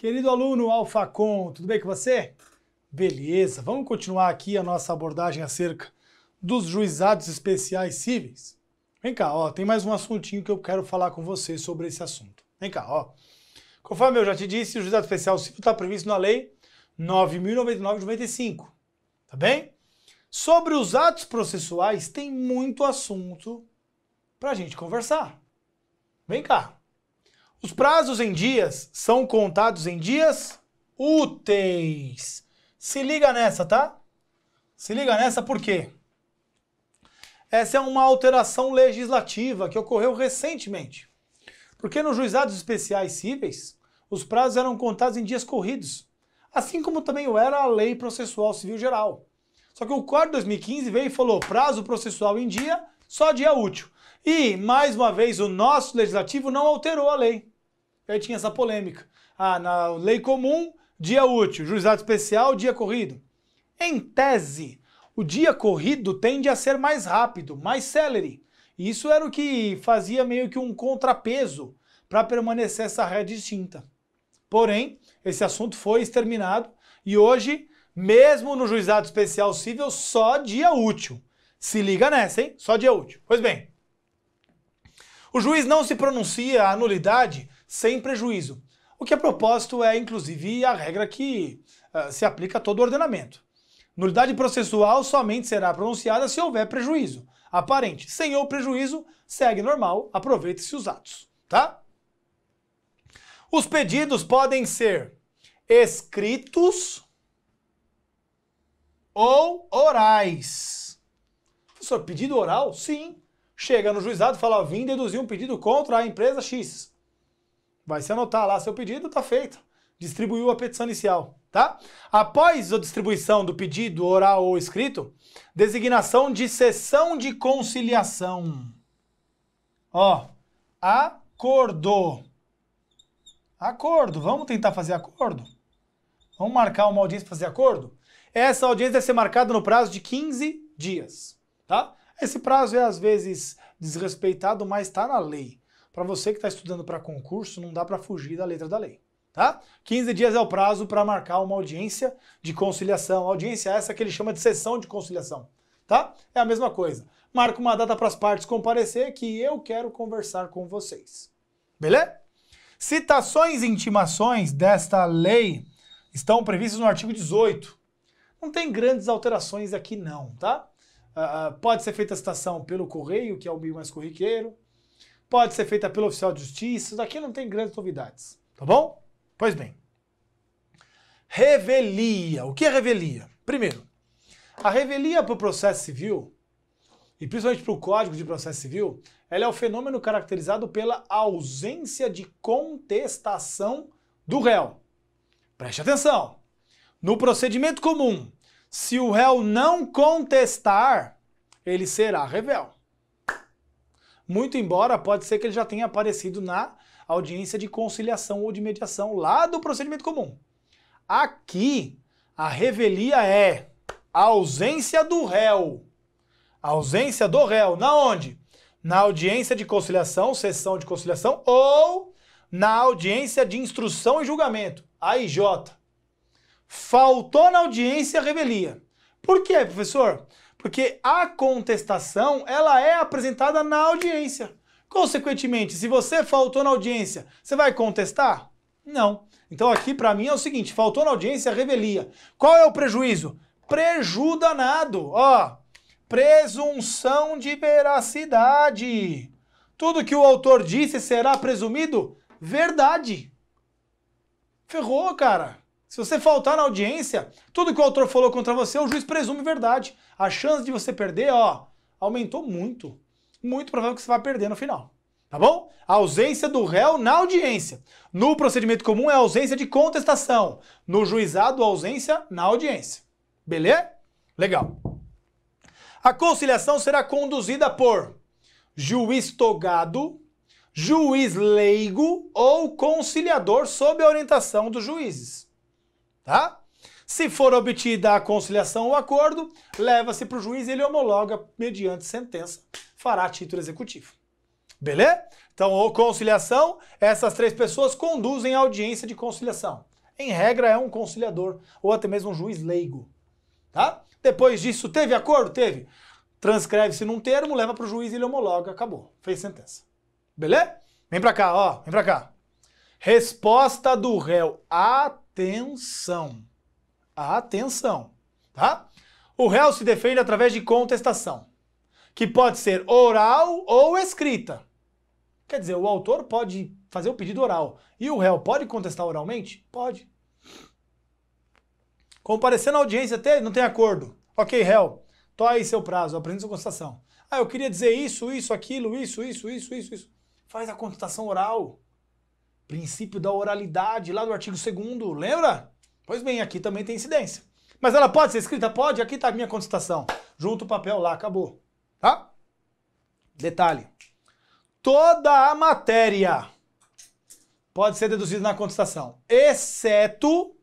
Querido aluno Alfacom, tudo bem com você? Beleza, vamos continuar aqui a nossa abordagem acerca dos juizados especiais cíveis. Vem cá, ó, tem mais um assuntinho que eu quero falar com você sobre esse assunto. Vem cá, ó. Conforme eu já te disse, o juizado especial civil está previsto na Lei 9.099 95, tá bem? Sobre os atos processuais tem muito assunto para a gente conversar. Vem cá, os prazos em dias são contados em dias úteis. Se liga nessa, tá? Se liga nessa por quê? Essa é uma alteração legislativa que ocorreu recentemente. Porque nos juizados especiais cíveis, os prazos eram contados em dias corridos, assim como também o era a Lei Processual Civil Geral. Só que o Código 2015 veio e falou prazo processual em dia, só dia útil. E, mais uma vez, o nosso legislativo não alterou a lei aí tinha essa polêmica. Ah, na lei comum, dia útil, juizado especial, dia corrido. Em tese, o dia corrido tende a ser mais rápido, mais celere. isso era o que fazia meio que um contrapeso para permanecer essa regra distinta. Porém, esse assunto foi exterminado e hoje, mesmo no juizado especial civil, só dia útil. Se liga nessa, hein? Só dia útil. Pois bem, o juiz não se pronuncia a nulidade sem prejuízo. O que a é propósito é, inclusive, a regra que uh, se aplica a todo ordenamento. Nulidade processual somente será pronunciada se houver prejuízo. Aparente. Sem o prejuízo, segue normal, aproveite-se os atos. Tá? Os pedidos podem ser escritos ou orais. Professor, pedido oral? Sim. Chega no juizado e fala, vim deduzir um pedido contra a empresa X. Vai se anotar lá seu pedido, tá feito. Distribuiu a petição inicial, tá? Após a distribuição do pedido oral ou escrito, designação de sessão de conciliação. Ó, acordo. Acordo, vamos tentar fazer acordo? Vamos marcar uma audiência para fazer acordo? Essa audiência deve ser marcada no prazo de 15 dias, tá? Esse prazo é às vezes desrespeitado, mas está na lei para você que está estudando para concurso, não dá para fugir da letra da lei. Tá? 15 dias é o prazo para marcar uma audiência de conciliação. audiência é essa que ele chama de sessão de conciliação. Tá? É a mesma coisa. Marca uma data para as partes comparecer que eu quero conversar com vocês. Beleza? Citações e intimações desta lei estão previstas no artigo 18. Não tem grandes alterações aqui não, tá? Uh, pode ser feita a citação pelo correio, que é o meio mais corriqueiro, pode ser feita pelo oficial de justiça, isso daqui não tem grandes novidades, tá bom? Pois bem. Revelia. O que é revelia? Primeiro, a revelia para o processo civil, e principalmente para o Código de Processo Civil, ela é o fenômeno caracterizado pela ausência de contestação do réu. Preste atenção. No procedimento comum, se o réu não contestar, ele será revel. Muito embora pode ser que ele já tenha aparecido na audiência de conciliação ou de mediação lá do procedimento comum. Aqui, a revelia é a ausência do réu. A ausência do réu. Na onde? Na audiência de conciliação, sessão de conciliação ou na audiência de instrução e julgamento, a IJ. Faltou na audiência a revelia. Por quê, professor? Porque a contestação, ela é apresentada na audiência. Consequentemente, se você faltou na audiência, você vai contestar? Não. Então aqui para mim é o seguinte, faltou na audiência, revelia. Qual é o prejuízo? Prejudicado. ó. Presunção de veracidade. Tudo que o autor disse será presumido verdade. Ferrou, cara. Se você faltar na audiência, tudo que o autor falou contra você, o juiz presume verdade. A chance de você perder, ó, aumentou muito. Muito provável que você vai perder no final. Tá bom? A ausência do réu na audiência. No procedimento comum é ausência de contestação. No juizado, ausência na audiência. Beleza? Legal. A conciliação será conduzida por juiz togado, juiz leigo ou conciliador sob a orientação dos juízes tá? Se for obtida a conciliação ou acordo, leva-se para o juiz e ele homologa mediante sentença, fará título executivo. Beleza? Então, ou conciliação, essas três pessoas conduzem a audiência de conciliação. Em regra, é um conciliador ou até mesmo um juiz leigo. Tá? Depois disso, teve acordo? Teve. Transcreve-se num termo, leva para o juiz, e ele homologa, acabou. Fez sentença. Beleza? Vem para cá, ó, vem para cá. Resposta do réu. A Atenção. Atenção, tá? O réu se defende através de contestação, que pode ser oral ou escrita. Quer dizer, o autor pode fazer o pedido oral e o réu pode contestar oralmente? Pode. Comparecer na audiência até não tem acordo. Ok, réu, tô aí seu prazo, apresente sua contestação. Ah, eu queria dizer isso, isso, aquilo, isso, isso, isso, isso, isso. Faz a contestação oral princípio da oralidade, lá do artigo 2 lembra? Pois bem, aqui também tem incidência. Mas ela pode ser escrita? Pode, aqui está a minha constatação. Junto o papel lá, acabou. Tá? Detalhe. Toda a matéria pode ser deduzida na contestação, exceto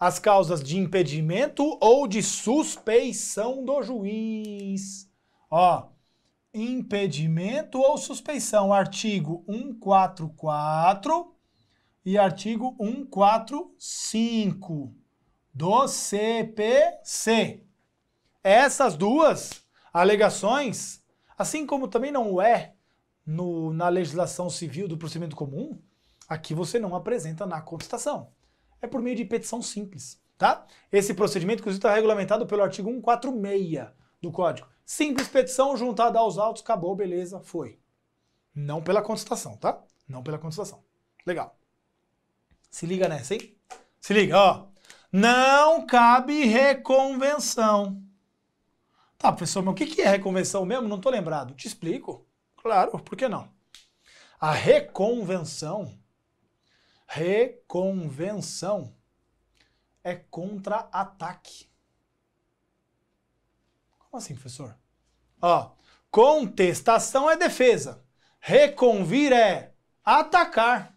as causas de impedimento ou de suspeição do juiz. Ó, impedimento ou suspeição. Artigo 144 e artigo 145 do CPC. Essas duas alegações, assim como também não é no, na legislação civil do procedimento comum, aqui você não apresenta na contestação. É por meio de petição simples, tá? Esse procedimento, inclusive, está regulamentado pelo artigo 146 do Código. Simples petição juntada aos autos, acabou, beleza, foi. Não pela contestação, tá? Não pela contestação. Legal. Se liga nessa, hein? Se liga, ó. Não cabe reconvenção. Tá, professor, mas o que é reconvenção mesmo? Não tô lembrado. Te explico. Claro, por que não? A reconvenção, reconvenção é contra-ataque. Como assim, professor? Ó, contestação é defesa. Reconvir é atacar.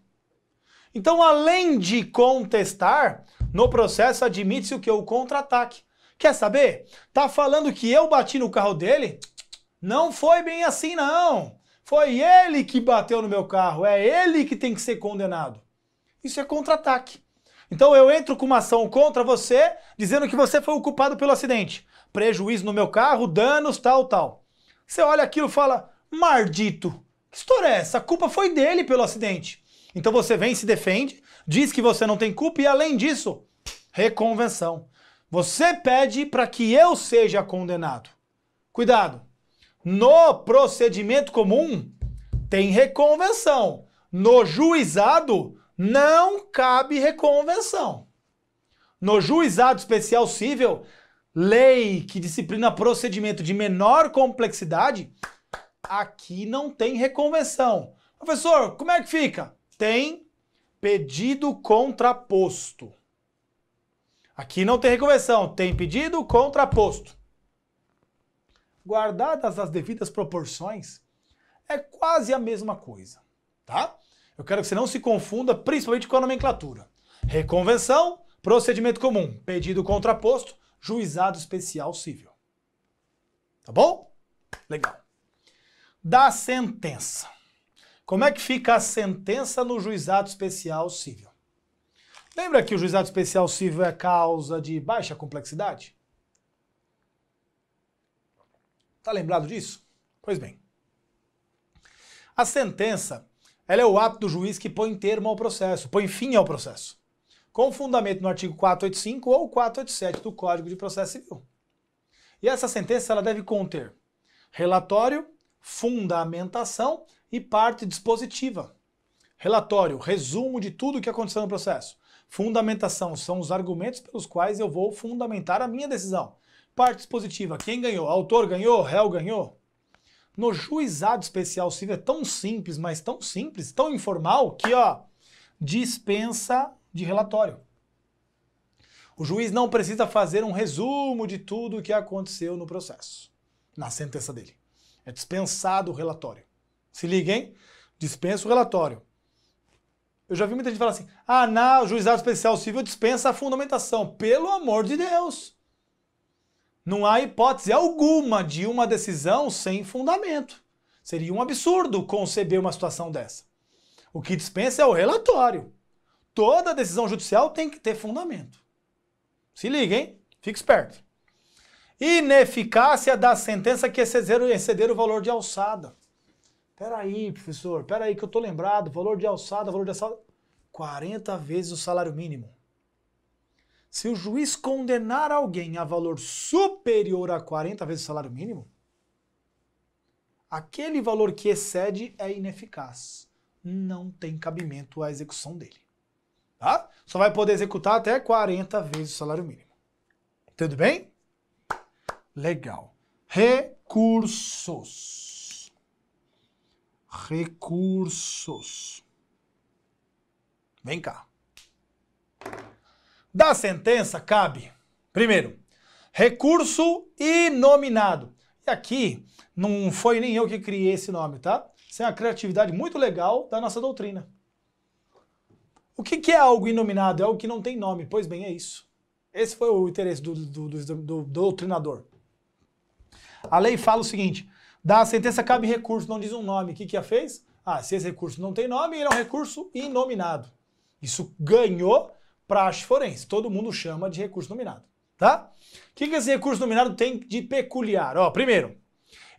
Então, além de contestar, no processo admite-se o que? O contra-ataque. Quer saber? Tá falando que eu bati no carro dele? Não foi bem assim, não. Foi ele que bateu no meu carro. É ele que tem que ser condenado. Isso é contra-ataque. Então eu entro com uma ação contra você, dizendo que você foi o culpado pelo acidente prejuízo no meu carro, danos, tal, tal. Você olha aquilo e fala, mardito, que história é essa? A culpa foi dele pelo acidente. Então você vem, se defende, diz que você não tem culpa e além disso, reconvenção. Você pede para que eu seja condenado. Cuidado. No procedimento comum tem reconvenção. No juizado não cabe reconvenção. No juizado especial civil lei que disciplina procedimento de menor complexidade, aqui não tem reconvenção. Professor, como é que fica? Tem pedido contraposto. Aqui não tem reconvenção, tem pedido contraposto. Guardadas as devidas proporções, é quase a mesma coisa, tá? Eu quero que você não se confunda, principalmente com a nomenclatura. Reconvenção, procedimento comum, pedido contraposto, juizado especial civil. Tá bom? Legal. Da sentença. Como é que fica a sentença no juizado especial civil? Lembra que o juizado especial civil é causa de baixa complexidade? Tá lembrado disso? Pois bem. A sentença, ela é o ato do juiz que põe termo ao processo, põe fim ao processo com fundamento no artigo 485 ou 487 do Código de Processo Civil. E essa sentença ela deve conter relatório, fundamentação e parte dispositiva. Relatório, resumo de tudo o que aconteceu no processo. Fundamentação são os argumentos pelos quais eu vou fundamentar a minha decisão. Parte dispositiva, quem ganhou? Autor ganhou? Réu ganhou? No juizado especial civil é tão simples, mas tão simples, tão informal, que ó, dispensa de relatório. O juiz não precisa fazer um resumo de tudo o que aconteceu no processo, na sentença dele. É dispensado o relatório. Se liguem, dispensa o relatório. Eu já vi muita gente falar assim: ah, na juizado especial civil dispensa a fundamentação. Pelo amor de Deus! Não há hipótese alguma de uma decisão sem fundamento. Seria um absurdo conceber uma situação dessa. O que dispensa é o relatório toda decisão judicial tem que ter fundamento. Se liga, hein? Fique esperto. Ineficácia da sentença que exceder, exceder o valor de alçada. Peraí, professor, peraí que eu tô lembrado. Valor de alçada, valor de alçada. 40 vezes o salário mínimo. Se o juiz condenar alguém a valor superior a 40 vezes o salário mínimo, aquele valor que excede é ineficaz. Não tem cabimento à execução dele. Tá? Só vai poder executar até 40 vezes o salário mínimo. Tudo bem? Legal. Recursos. Recursos. Vem cá. Da sentença cabe, primeiro, recurso inominado. E aqui não foi nem eu que criei esse nome, tá? Isso é uma criatividade muito legal da nossa doutrina. O que, que é algo inominado? É algo que não tem nome. Pois bem, é isso. Esse foi o interesse do, do, do, do doutrinador. A lei fala o seguinte: da sentença cabe recurso, não diz um nome. O que, que a fez? Ah, se esse recurso não tem nome, ele é um recurso inominado. Isso ganhou praxe forense. Todo mundo chama de recurso nominado, tá? O que, que esse recurso nominado tem de peculiar? Ó, primeiro,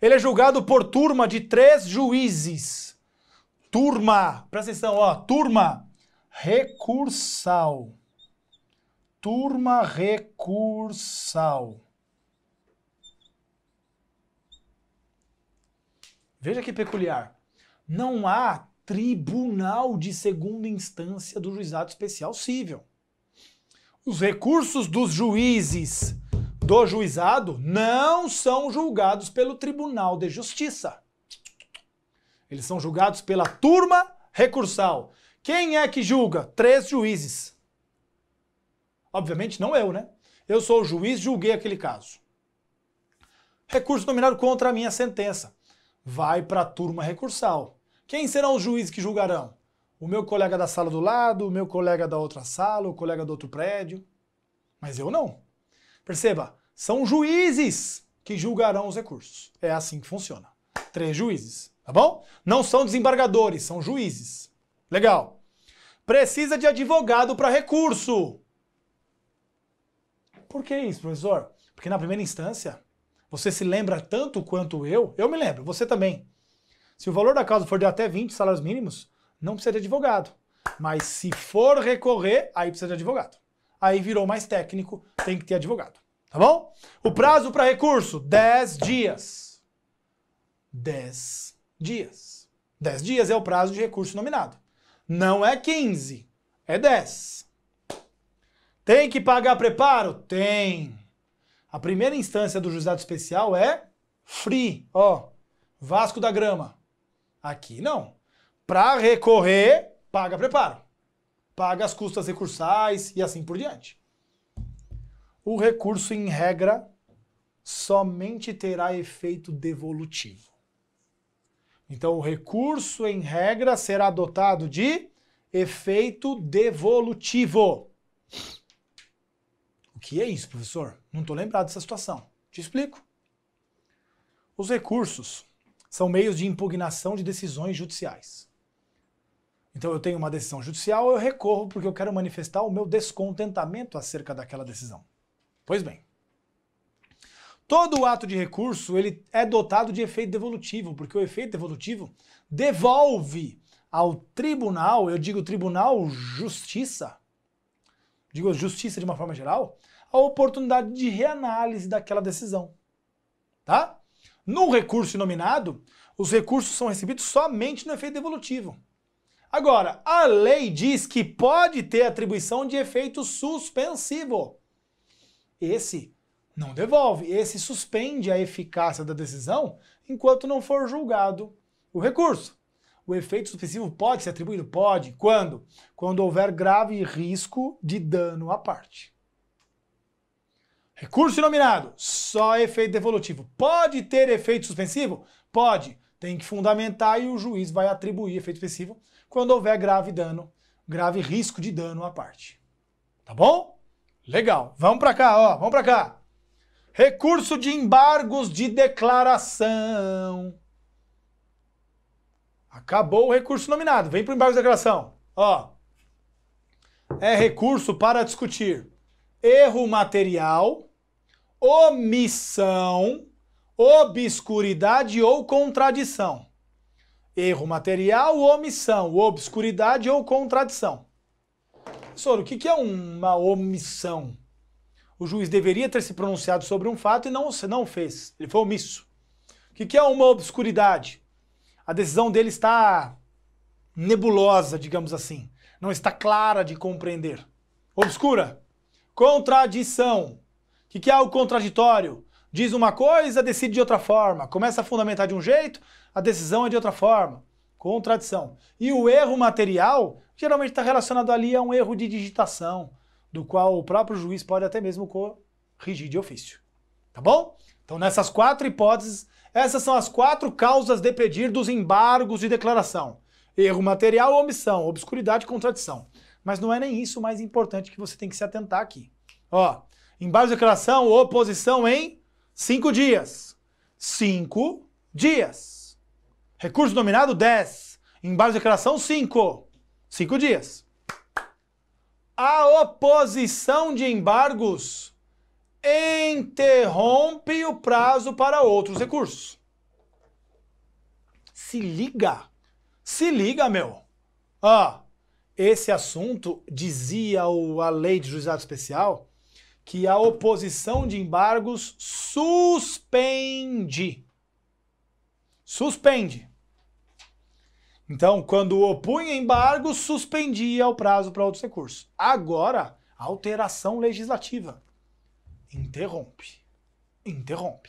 ele é julgado por turma de três juízes. Turma, presta atenção, ó, turma recursal, turma recursal. Veja que peculiar. Não há tribunal de segunda instância do juizado especial civil. Os recursos dos juízes do juizado não são julgados pelo Tribunal de Justiça. Eles são julgados pela turma recursal. Quem é que julga? Três juízes. Obviamente não eu, né? Eu sou o juiz, julguei aquele caso. Recurso nominado contra a minha sentença. Vai para a turma recursal. Quem serão os juízes que julgarão? O meu colega da sala do lado, o meu colega da outra sala, o colega do outro prédio. Mas eu não. Perceba, são juízes que julgarão os recursos. É assim que funciona. Três juízes, tá bom? Não são desembargadores, são juízes. Legal. Precisa de advogado para recurso. Por que isso, professor? Porque na primeira instância, você se lembra tanto quanto eu, eu me lembro, você também. Se o valor da causa for de até 20 salários mínimos, não precisa de advogado. Mas se for recorrer, aí precisa de advogado. Aí virou mais técnico, tem que ter advogado. Tá bom? O prazo para recurso: 10 dias. 10 dias. 10 dias é o prazo de recurso nominado. Não é 15, é 10. Tem que pagar preparo? Tem. A primeira instância do juizado especial é free, ó. Vasco da Grama. Aqui não. Para recorrer, paga preparo. Paga as custas recursais e assim por diante. O recurso, em regra, somente terá efeito devolutivo. Então, o recurso, em regra, será dotado de efeito devolutivo. O que é isso, professor? Não estou lembrado dessa situação. Te explico. Os recursos são meios de impugnação de decisões judiciais. Então eu tenho uma decisão judicial, eu recorro porque eu quero manifestar o meu descontentamento acerca daquela decisão. Pois bem, Todo ato de recurso ele é dotado de efeito devolutivo, porque o efeito devolutivo devolve ao tribunal, eu digo tribunal justiça, digo justiça de uma forma geral, a oportunidade de reanálise daquela decisão. Tá? No recurso nominado, os recursos são recebidos somente no efeito devolutivo. Agora, a lei diz que pode ter atribuição de efeito suspensivo. Esse não devolve. Esse suspende a eficácia da decisão enquanto não for julgado o recurso. O efeito suspensivo pode ser atribuído? Pode. Quando? Quando houver grave risco de dano à parte. Recurso nominado, só efeito devolutivo. Pode ter efeito suspensivo? Pode. Tem que fundamentar e o juiz vai atribuir efeito suspensivo quando houver grave dano, grave risco de dano à parte. Tá bom? Legal. Vamos para cá, ó. Vamos para cá. Recurso de embargos de declaração. Acabou o recurso nominado. Vem para o embargo de declaração. Ó. É recurso para discutir erro material, omissão, obscuridade ou contradição. Erro material, omissão, obscuridade ou contradição. Professor, o que é uma omissão? o juiz deveria ter se pronunciado sobre um fato e não, não fez. Ele foi omisso. O que, que é uma obscuridade? A decisão dele está nebulosa, digamos assim. Não está clara de compreender. Obscura. Contradição. O que, que é o contraditório? Diz uma coisa, decide de outra forma. Começa a fundamentar de um jeito, a decisão é de outra forma. Contradição. E o erro material geralmente está relacionado ali a um erro de digitação do qual o próprio juiz pode até mesmo corrigir de ofício. Tá bom? Então, nessas quatro hipóteses, essas são as quatro causas de pedir dos embargos de declaração: erro material, omissão, obscuridade e contradição. Mas não é nem isso o mais importante que você tem que se atentar aqui. Ó, embargo de declaração, oposição em cinco dias. Cinco dias. Recurso nominado, 10. Embargo de declaração, 5. 5 dias. A oposição de embargos interrompe o prazo para outros recursos. Se liga. Se liga, meu. Ah, esse assunto dizia o, a lei de juizado especial que a oposição de embargos suspende. Suspende. Então, quando opunha embargo, suspendia o prazo para outros recursos. Agora, alteração legislativa interrompe. Interrompe.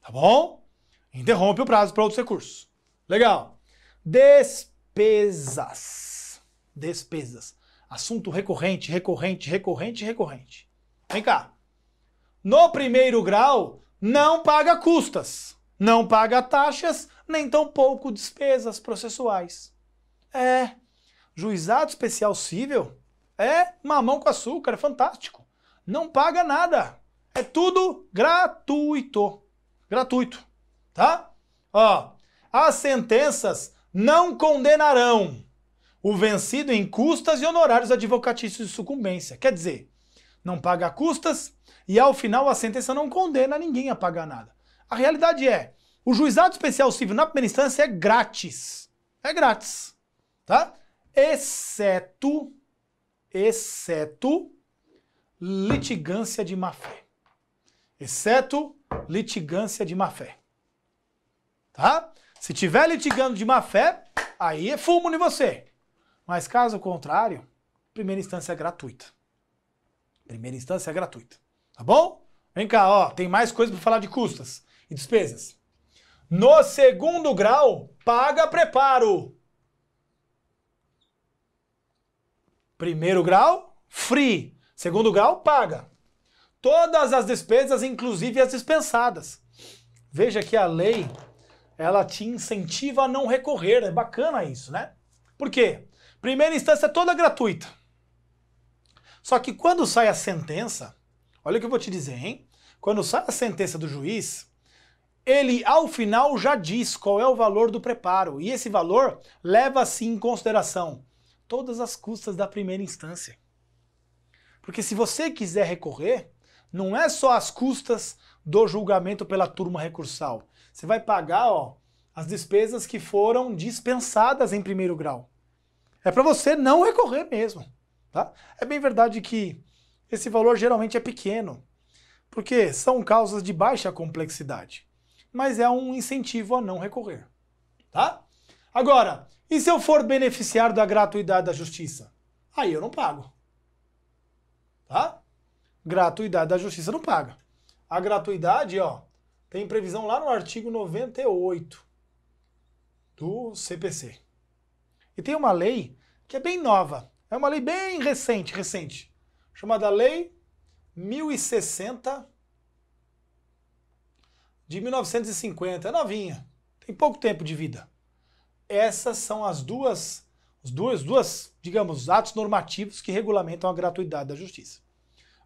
Tá bom? Interrompe o prazo para outros recursos. Legal. Despesas. Despesas. Assunto recorrente, recorrente, recorrente, recorrente. Vem cá. No primeiro grau, não paga custas, não paga taxas, nem tão pouco despesas processuais. É, juizado especial civil é mamão com açúcar, é fantástico. Não paga nada. É tudo gratuito. Gratuito, tá? Ó, as sentenças não condenarão o vencido em custas e honorários advocatícios de sucumbência. Quer dizer, não paga custas e ao final a sentença não condena ninguém a pagar nada. A realidade é, o juizado especial civil na primeira instância é grátis. É grátis, tá? Exceto, exceto litigância de má-fé. Exceto litigância de má-fé. Tá? Se tiver litigando de má-fé, aí é fumo em você. Mas caso contrário, primeira instância é gratuita. Primeira instância é gratuita. Tá bom? Vem cá, ó, tem mais coisa para falar de custas e despesas. No segundo grau, paga preparo. Primeiro grau, free. Segundo grau, paga. Todas as despesas, inclusive as dispensadas. Veja que a lei, ela te incentiva a não recorrer. É bacana isso, né? Por quê? Primeira instância é toda gratuita. Só que quando sai a sentença, olha o que eu vou te dizer, hein? Quando sai a sentença do juiz, ele ao final já diz qual é o valor do preparo, e esse valor leva-se em consideração todas as custas da primeira instância. Porque se você quiser recorrer, não é só as custas do julgamento pela turma recursal. Você vai pagar ó, as despesas que foram dispensadas em primeiro grau. É para você não recorrer mesmo. Tá? É bem verdade que esse valor geralmente é pequeno, porque são causas de baixa complexidade mas é um incentivo a não recorrer. Tá? Agora, e se eu for beneficiar da gratuidade da justiça? Aí eu não pago. Tá? Gratuidade da justiça não paga. A gratuidade, ó, tem previsão lá no artigo 98 do CPC. E tem uma lei que é bem nova, é uma lei bem recente, recente, chamada Lei 1060 de 1950, é novinha, tem pouco tempo de vida. Essas são as duas, os dois duas, digamos, atos normativos que regulamentam a gratuidade da justiça.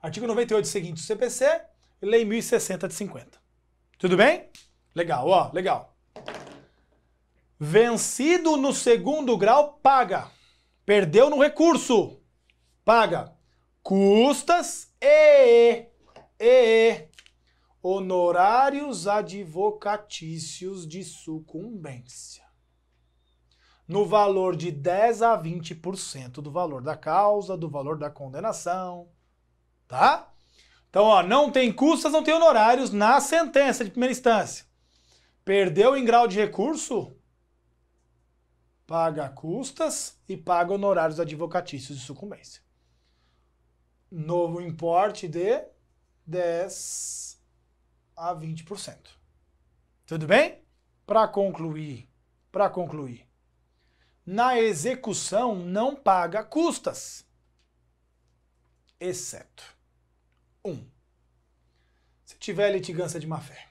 Artigo 98 seguinte do CPC, Lei 1060 de 50. Tudo bem? Legal, ó, legal. Vencido no segundo grau, paga. Perdeu no recurso, paga. Custas e, e, honorários advocatícios de sucumbência, no valor de 10 a 20% do valor da causa, do valor da condenação, tá? Então, ó, não tem custas, não tem honorários na sentença de primeira instância. Perdeu em grau de recurso? Paga custas e paga honorários advocatícios de sucumbência. Novo importe de 10 a 20%. Tudo bem? Para concluir, para concluir. Na execução não paga custas, exceto 1. Um, se tiver litigância de má-fé.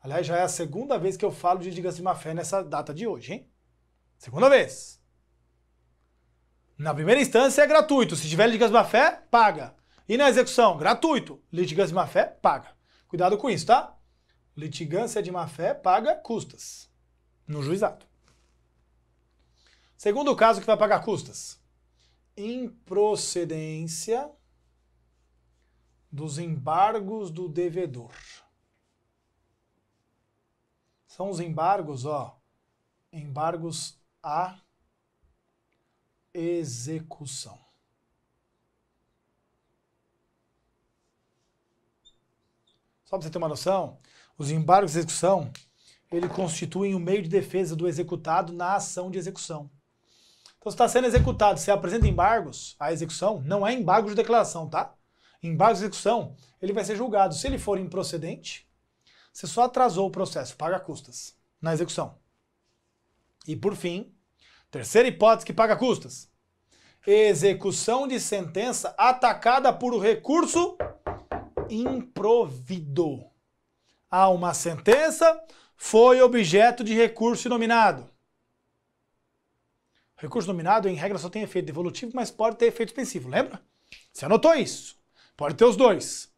Aliás, já é a segunda vez que eu falo de litigância de má-fé nessa data de hoje, hein? Segunda vez. Na primeira instância é gratuito. Se tiver litigância de má-fé, paga. E na execução, gratuito. Litigância de má-fé, paga. Cuidado com isso, tá? Litigância de má-fé paga custas no juizado. Segundo caso que vai pagar custas. Improcedência dos embargos do devedor. São os embargos, ó, embargos à execução. Só para você ter uma noção, os embargos de execução, ele constituem o um meio de defesa do executado na ação de execução. Então, se está sendo executado, se apresenta embargos à execução, não é embargo de declaração, tá? Embargo de execução, ele vai ser julgado. Se ele for improcedente, você só atrasou o processo, paga custas na execução. E por fim, terceira hipótese que paga custas. Execução de sentença atacada por recurso improvido. Há uma sentença, foi objeto de recurso nominado. Recurso nominado, em regra, só tem efeito devolutivo, mas pode ter efeito extensivo, lembra? Você anotou isso. Pode ter os dois.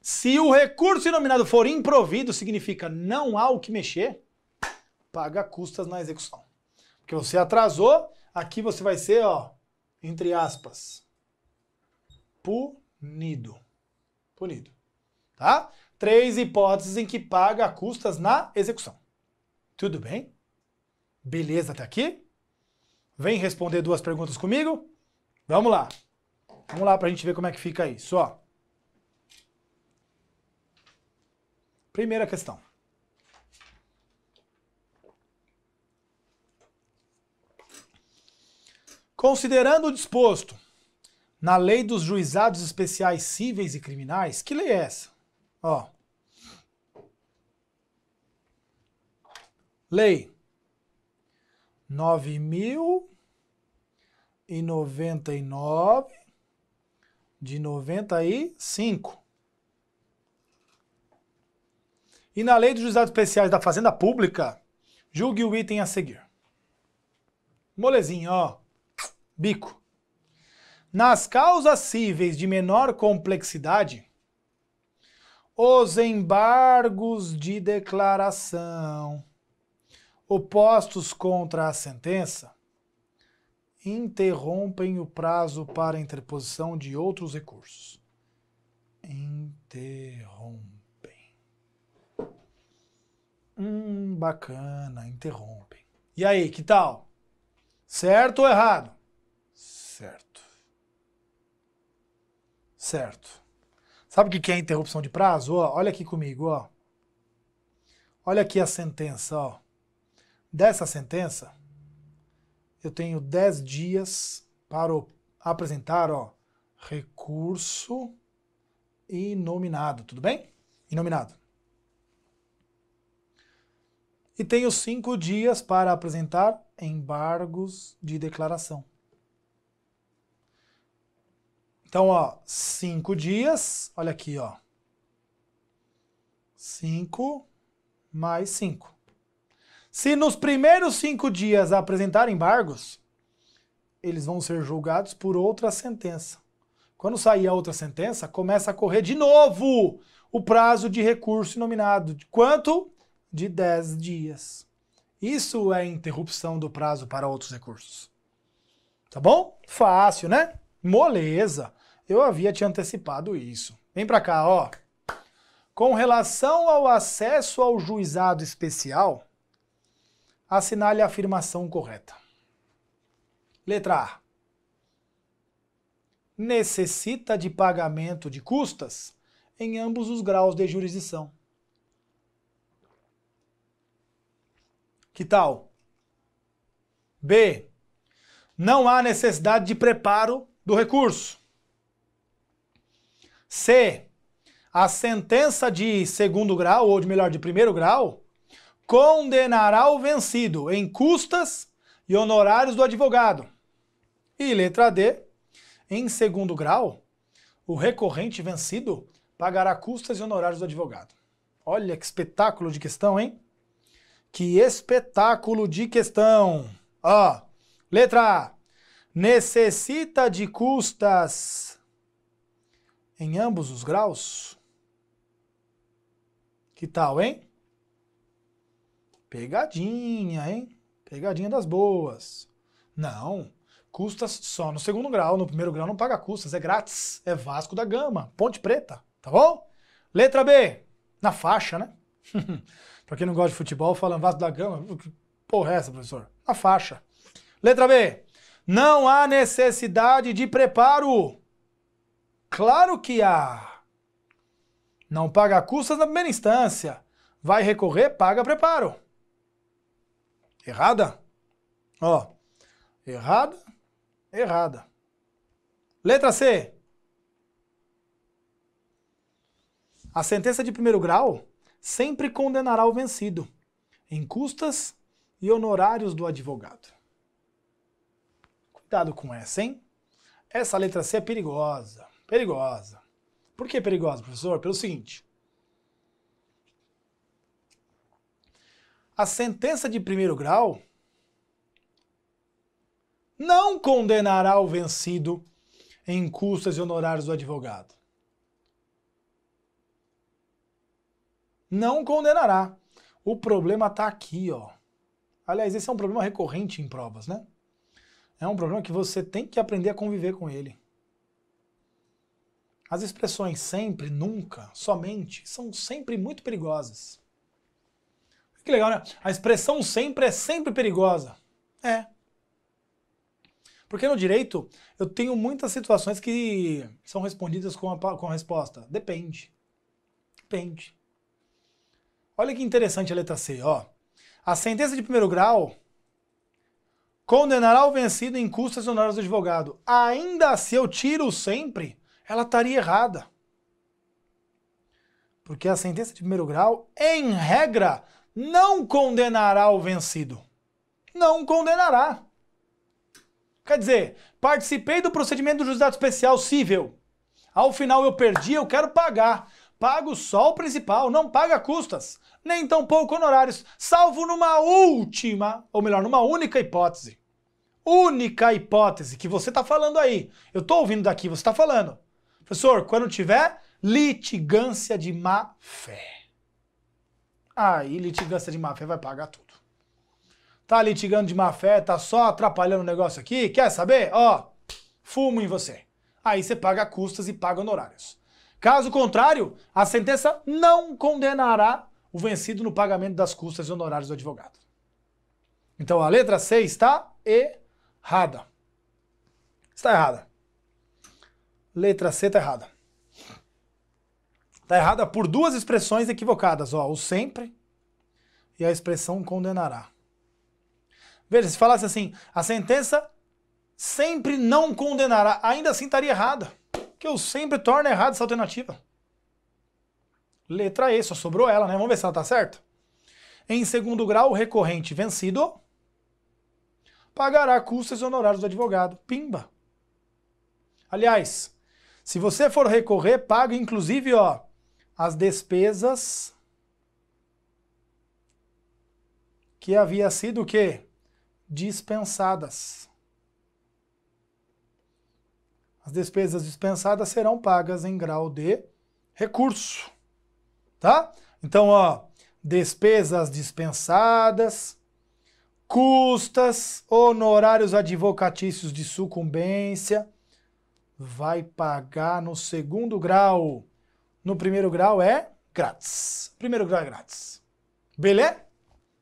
Se o recurso nominado for improvido, significa não há o que mexer, paga custas na execução. Porque você atrasou, aqui você vai ser, ó, entre aspas, punido. Punido tá? Três hipóteses em que paga custas na execução. Tudo bem? Beleza até aqui? Vem responder duas perguntas comigo? Vamos lá. Vamos lá para a gente ver como é que fica isso, ó. Primeira questão. Considerando o disposto na Lei dos Juizados Especiais Cíveis e Criminais, que lei é essa? Ó. Lei nove mil e noventa e nove de noventa e cinco. E na Lei dos Juizados Especiais da Fazenda Pública, julgue o item a seguir. Molezinho, ó. Bico. Nas causas cíveis de menor complexidade, os embargos de declaração opostos contra a sentença interrompem o prazo para interposição de outros recursos. Interrompem. Hum, bacana, interrompem. E aí, que tal? Certo ou errado? Certo. Certo. Sabe o que é interrupção de prazo? olha aqui comigo, ó. Olha aqui a sentença, ó. Dessa sentença, eu tenho 10 dias para apresentar, ó, recurso inominado, tudo bem? Inominado. E tenho 5 dias para apresentar embargos de declaração. Então, ó, cinco dias, olha aqui, ó. Cinco mais cinco. Se nos primeiros cinco dias apresentarem embargos, eles vão ser julgados por outra sentença. Quando sair a outra sentença, começa a correr de novo o prazo de recurso nominado. De quanto? De 10 dias. Isso é interrupção do prazo para outros recursos. Tá bom? Fácil, né? Moleza. Eu havia te antecipado isso. Vem para cá, ó. Com relação ao acesso ao juizado especial, assinale a afirmação correta. Letra A. Necessita de pagamento de custas em ambos os graus de jurisdição. Que tal? B. Não há necessidade de preparo do recurso. C. A sentença de segundo grau, ou de melhor, de primeiro grau, condenará o vencido em custas e honorários do advogado. E letra D. Em segundo grau, o recorrente vencido pagará custas e honorários do advogado. Olha que espetáculo de questão, hein? Que espetáculo de questão! Ó, letra A. Necessita de custas em ambos os graus? Que tal, hein? Pegadinha, hein? Pegadinha das boas. Não, custas só no segundo grau, no primeiro grau não paga custas, é grátis, é Vasco da Gama, Ponte Preta, tá bom? Letra B, na faixa, né? pra quem não gosta de futebol, fala Vasco da Gama, porra é essa, professor? Na faixa. Letra B, não há necessidade de preparo Claro que há. Não paga custas na primeira instância. Vai recorrer, paga preparo. Errada? Ó. Errada, errada. Letra C. A sentença de primeiro grau sempre condenará o vencido em custas e honorários do advogado. Cuidado com essa, hein? Essa letra C é perigosa. Perigosa. Por que perigosa, professor? Pelo seguinte. A sentença de primeiro grau não condenará o vencido em custas e honorários do advogado. Não condenará. O problema está aqui, ó. Aliás, esse é um problema recorrente em provas, né? É um problema que você tem que aprender a conviver com ele. As expressões sempre, nunca, somente são sempre muito perigosas. Que legal, né? A expressão sempre é sempre perigosa. É. Porque no direito eu tenho muitas situações que são respondidas com a, com a resposta. Depende. Depende. Olha que interessante a letra C, ó. A sentença de primeiro grau condenará o vencido em custas honorárias do advogado. Ainda se assim, eu tiro sempre, ela estaria errada. Porque a sentença de primeiro grau, em regra, não condenará o vencido. Não condenará. Quer dizer, participei do procedimento do juizado especial civil. Ao final eu perdi, eu quero pagar. Pago só o principal, não paga custas, nem tampouco honorários, salvo numa última, ou melhor, numa única hipótese. Única hipótese que você está falando aí. Eu estou ouvindo daqui, você está falando. Professor, quando tiver litigância de má fé. Aí, litigância de má fé vai pagar tudo. Tá litigando de má fé, tá só atrapalhando o negócio aqui, quer saber? Ó, fumo em você. Aí você paga custas e paga honorários. Caso contrário, a sentença não condenará o vencido no pagamento das custas e honorários do advogado. Então a letra C está errada. Está errada. Letra C tá errada. Tá errada por duas expressões equivocadas, ó, o sempre e a expressão condenará. Veja, se falasse assim, a sentença sempre não condenará, ainda assim estaria errada, que eu sempre torna errada essa alternativa. Letra E, só sobrou ela, né? Vamos ver se ela tá certa. Em segundo grau, o recorrente vencido pagará custas e honorários do advogado. Pimba. Aliás, se você for recorrer, paga inclusive ó, as despesas que havia sido o quê? Dispensadas. As despesas dispensadas serão pagas em grau de recurso, tá? Então, ó, despesas dispensadas, custas, honorários advocatícios de sucumbência, vai pagar no segundo grau. No primeiro grau é grátis. Primeiro grau é grátis. Beleza?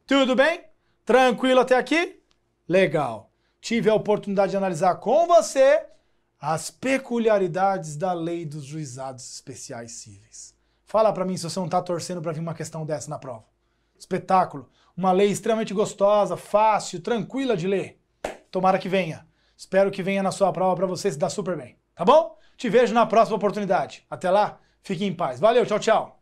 Tudo bem? Tranquilo até aqui? Legal. Tive a oportunidade de analisar com você as peculiaridades da lei dos juizados especiais cíveis. Fala para mim se você não está torcendo para vir uma questão dessa na prova. Espetáculo. Uma lei extremamente gostosa, fácil, tranquila de ler. Tomara que venha. Espero que venha na sua prova para você se dar super bem. Tá bom? Te vejo na próxima oportunidade. Até lá, fique em paz. Valeu, tchau, tchau.